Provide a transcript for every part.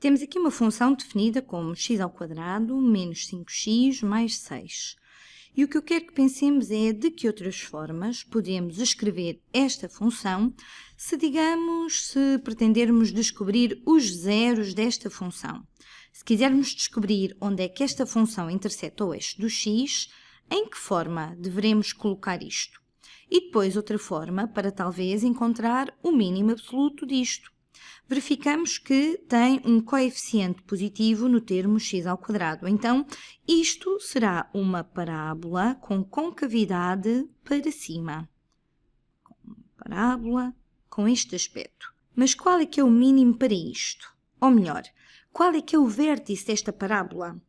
Temos aqui uma função definida como x ao quadrado menos 5x mais 6. E o que eu quero que pensemos é de que outras formas podemos escrever esta função se, digamos, se pretendermos descobrir os zeros desta função. Se quisermos descobrir onde é que esta função intercepta o eixo do x, em que forma devemos colocar isto? E depois outra forma para talvez encontrar o mínimo absoluto disto verificamos que tem um coeficiente positivo no termo x ao quadrado. Então, isto será uma parábola com concavidade para cima. Parábola com este aspecto. Mas qual é que é o mínimo para isto? Ou melhor, qual é que é o vértice desta parábola?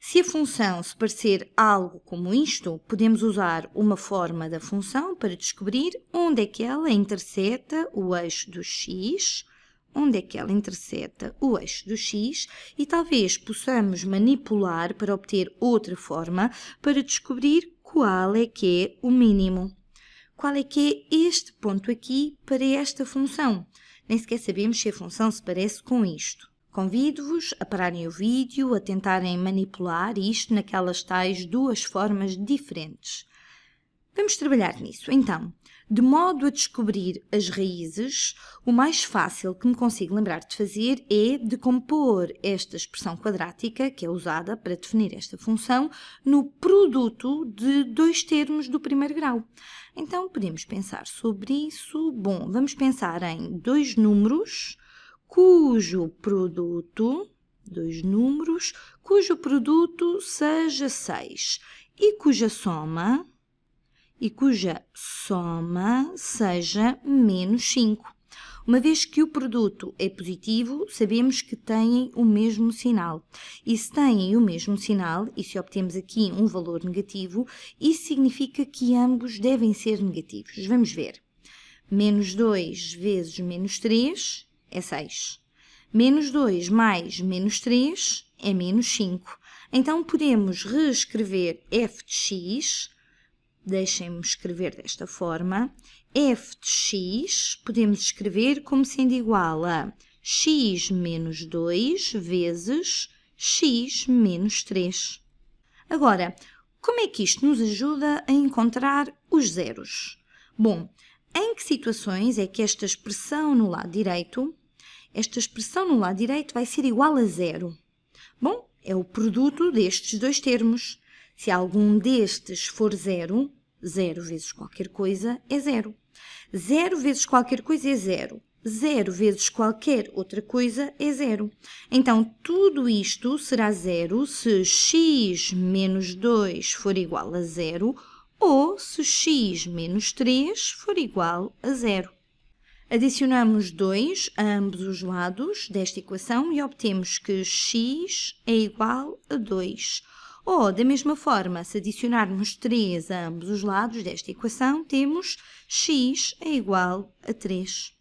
Se a função se parecer algo como isto, podemos usar uma forma da função para descobrir onde é que ela interseta o eixo do x onde é que ela interseta o eixo do x e talvez possamos manipular para obter outra forma para descobrir qual é que é o mínimo. Qual é que é este ponto aqui para esta função? Nem sequer sabemos se a função se parece com isto. Convido-vos a pararem o vídeo, a tentarem manipular isto naquelas tais duas formas diferentes. Vamos trabalhar nisso. Então, de modo a descobrir as raízes, o mais fácil que me consigo lembrar de fazer é decompor esta expressão quadrática, que é usada para definir esta função, no produto de dois termos do primeiro grau. Então, podemos pensar sobre isso. Bom, vamos pensar em dois números cujo produto, dois números, cujo produto seja 6 e cuja soma e cuja soma seja menos 5. Uma vez que o produto é positivo, sabemos que têm o mesmo sinal. E se têm o mesmo sinal, e se obtemos aqui um valor negativo, isso significa que ambos devem ser negativos. Vamos ver. Menos 2 vezes menos 3 é 6. Menos 2 mais menos 3 é menos 5. Então, podemos reescrever f de x deixem-me escrever desta forma, f de x podemos escrever como sendo igual a x menos 2 vezes x menos 3. Agora, como é que isto nos ajuda a encontrar os zeros? Bom, em que situações é que esta expressão no lado direito, esta expressão no lado direito vai ser igual a zero? Bom, é o produto destes dois termos. Se algum destes for zero, zero vezes qualquer coisa é zero. Zero vezes qualquer coisa é zero. Zero vezes qualquer outra coisa é zero. Então, tudo isto será zero se x menos 2 for igual a zero ou se x menos 3 for igual a zero. Adicionamos 2 a ambos os lados desta equação e obtemos que x é igual a 2 ou, da mesma forma, se adicionarmos 3 a ambos os lados desta equação, temos x é igual a 3.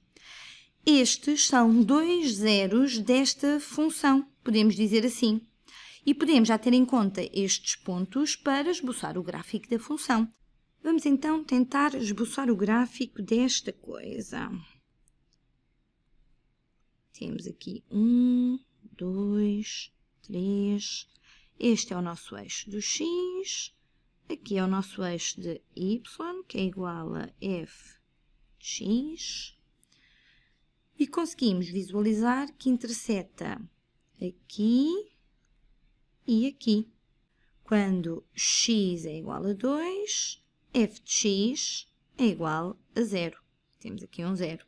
Estes são dois zeros desta função, podemos dizer assim. E podemos já ter em conta estes pontos para esboçar o gráfico da função. Vamos então tentar esboçar o gráfico desta coisa. Temos aqui 1, 2, 3, este é o nosso eixo do x, aqui é o nosso eixo de y, que é igual a fx. e conseguimos visualizar que interseta aqui e aqui. Quando x é igual a 2, f de x é igual a 0. Temos aqui um 0.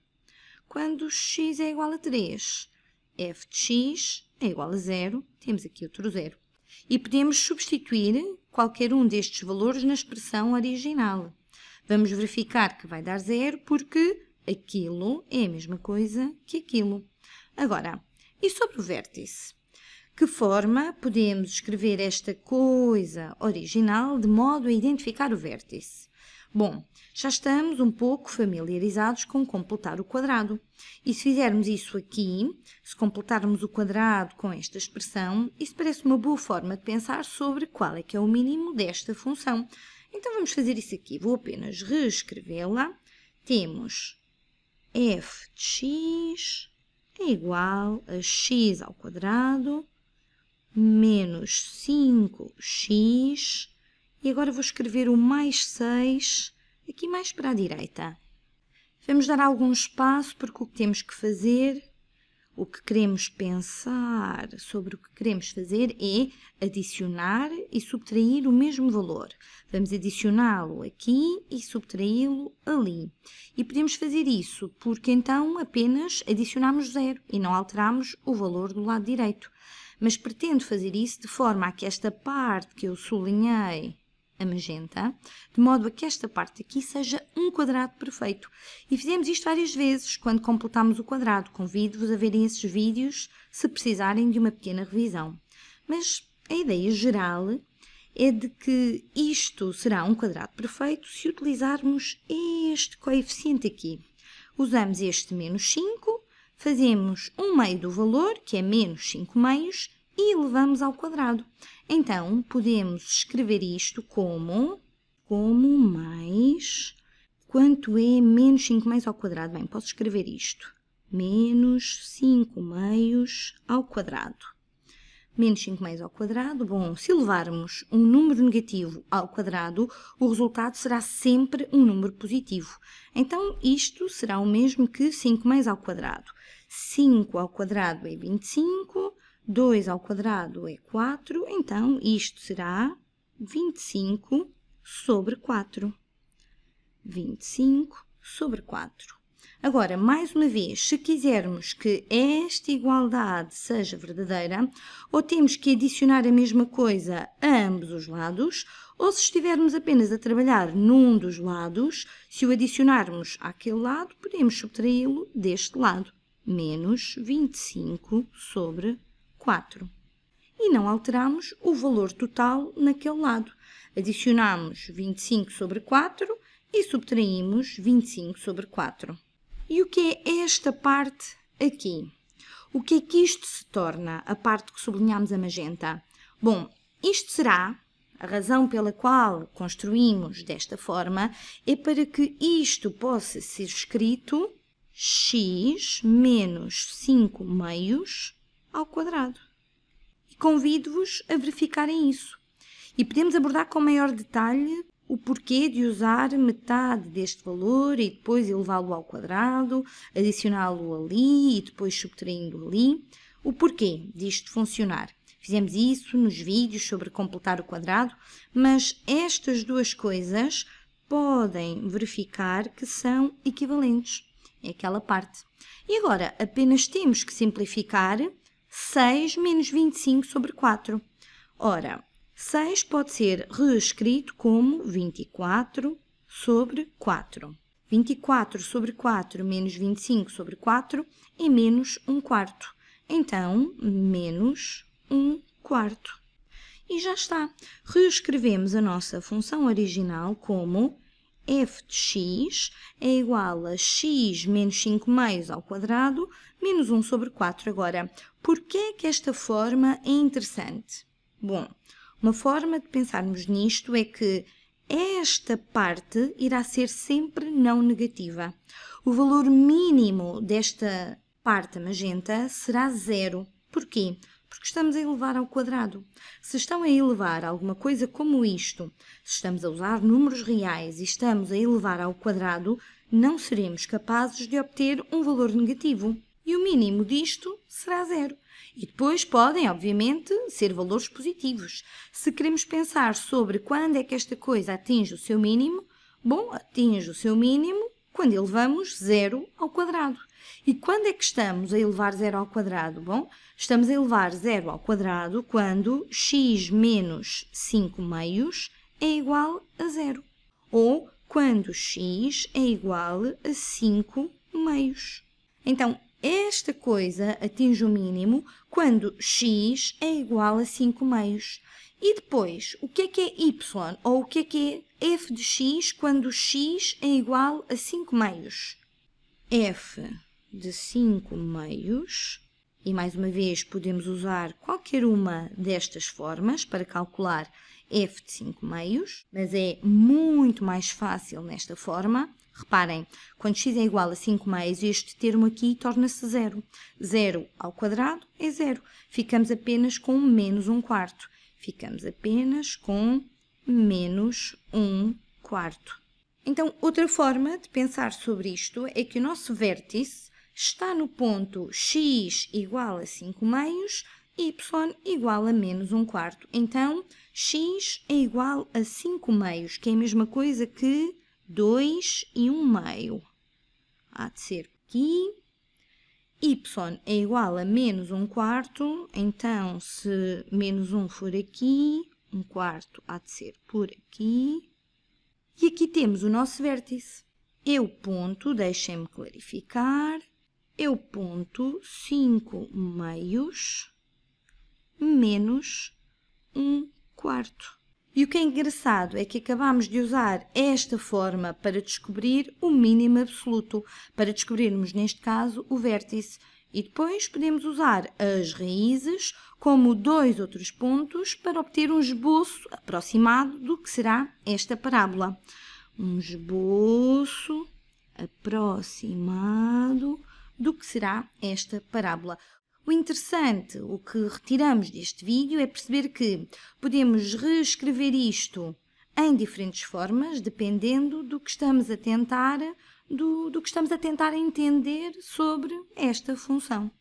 Quando x é igual a 3, f de x é igual a 0. Temos aqui outro 0 e podemos substituir qualquer um destes valores na expressão original. Vamos verificar que vai dar zero porque aquilo é a mesma coisa que aquilo. Agora, e sobre o vértice? Que forma podemos escrever esta coisa original de modo a identificar o vértice? Bom, já estamos um pouco familiarizados com completar o quadrado. E se fizermos isso aqui, se completarmos o quadrado com esta expressão, isso parece uma boa forma de pensar sobre qual é que é o mínimo desta função. Então vamos fazer isso aqui. Vou apenas reescrevê-la. Temos f de x é igual a x ao quadrado menos 5x e agora vou escrever o mais 6 aqui mais para a direita. Vamos dar algum espaço porque o que temos que fazer, o que queremos pensar sobre o que queremos fazer é adicionar e subtrair o mesmo valor. Vamos adicioná-lo aqui e subtraí-lo ali. E podemos fazer isso porque então apenas adicionamos zero e não alteramos o valor do lado direito. Mas pretendo fazer isso de forma a que esta parte que eu sublinhei a magenta, de modo a que esta parte aqui seja um quadrado perfeito. E fizemos isto várias vezes quando completámos o quadrado. Convido-vos a verem esses vídeos se precisarem de uma pequena revisão. Mas a ideia geral é de que isto será um quadrado perfeito se utilizarmos este coeficiente aqui. Usamos este menos 5, fazemos um meio do valor, que é menos 5 meios, e elevamos ao quadrado. Então, podemos escrever isto como, como mais, quanto é menos 5 meios ao quadrado? Bem, posso escrever isto, menos 5 meios ao quadrado. Menos 5 meios ao quadrado, bom, se levarmos um número negativo ao quadrado, o resultado será sempre um número positivo. Então, isto será o mesmo que 5 meios ao quadrado. 5 ao quadrado é 25, 2 ao quadrado é 4, então isto será 25 sobre 4. 25 sobre 4. Agora, mais uma vez, se quisermos que esta igualdade seja verdadeira, ou temos que adicionar a mesma coisa a ambos os lados, ou se estivermos apenas a trabalhar num dos lados, se o adicionarmos àquele lado, podemos subtraí-lo deste lado, menos 25 sobre 4. 4. E não alteramos o valor total naquele lado. Adicionamos 25 sobre 4 e subtraímos 25 sobre 4. E o que é esta parte aqui? O que é que isto se torna, a parte que sublinhamos a magenta? Bom, isto será a razão pela qual construímos desta forma é para que isto possa ser escrito x menos 5 meios ao quadrado. Convido-vos a verificarem isso. E podemos abordar com maior detalhe o porquê de usar metade deste valor e depois elevá-lo ao quadrado, adicioná-lo ali e depois subtraindo ali. O porquê disto funcionar. Fizemos isso nos vídeos sobre completar o quadrado, mas estas duas coisas podem verificar que são equivalentes. É aquela parte. E agora apenas temos que simplificar 6 menos 25 sobre 4. Ora, 6 pode ser reescrito como 24 sobre 4. 24 sobre 4 menos 25 sobre 4 é menos 1 quarto. Então, menos 1 quarto. E já está. Reescrevemos a nossa função original como f de x é igual a x menos 5 meios ao quadrado menos 1 sobre 4. Agora, por é que esta forma é interessante? Bom, uma forma de pensarmos nisto é que esta parte irá ser sempre não negativa. O valor mínimo desta parte magenta será zero. Porquê? Porque estamos a elevar ao quadrado. Se estão a elevar alguma coisa como isto, se estamos a usar números reais e estamos a elevar ao quadrado, não seremos capazes de obter um valor negativo e o mínimo disto será zero. E depois podem, obviamente, ser valores positivos. Se queremos pensar sobre quando é que esta coisa atinge o seu mínimo, bom, atinge o seu mínimo quando elevamos zero ao quadrado. E quando é que estamos a elevar zero ao quadrado? Bom, estamos a elevar zero ao quadrado quando x menos 5 meios é igual a zero. Ou quando x é igual a 5 meios. Então, esta coisa atinge o mínimo quando x é igual a 5 meios. E depois, o que é que é y ou o que é que é f de x quando x é igual a 5 meios? f de 5 meios, e mais uma vez podemos usar qualquer uma destas formas para calcular f de 5 meios, mas é muito mais fácil nesta forma, Reparem, quando x é igual a 5 mais, este termo aqui torna-se zero. Zero ao quadrado é zero. Ficamos apenas com menos 1 quarto. Ficamos apenas com menos 1 quarto. Então, outra forma de pensar sobre isto é que o nosso vértice está no ponto x igual a 5 meios, y igual a menos 1 quarto. Então, x é igual a 5 meios, que é a mesma coisa que 2 e 1 meio. Há de ser aqui. Y é igual a menos 1 quarto, então se menos 1 for aqui, 1 quarto há de ser por aqui. E aqui temos o nosso vértice. Eu ponto, deixem-me clarificar, eu ponto 5 meios menos 1 quarto. E o que é engraçado é que acabamos de usar esta forma para descobrir o mínimo absoluto, para descobrirmos, neste caso, o vértice. E depois podemos usar as raízes como dois outros pontos para obter um esboço aproximado do que será esta parábola. Um esboço aproximado do que será esta parábola. O interessante, o que retiramos deste vídeo é perceber que podemos reescrever isto em diferentes formas, dependendo do que estamos a tentar, do, do que estamos a tentar entender sobre esta função.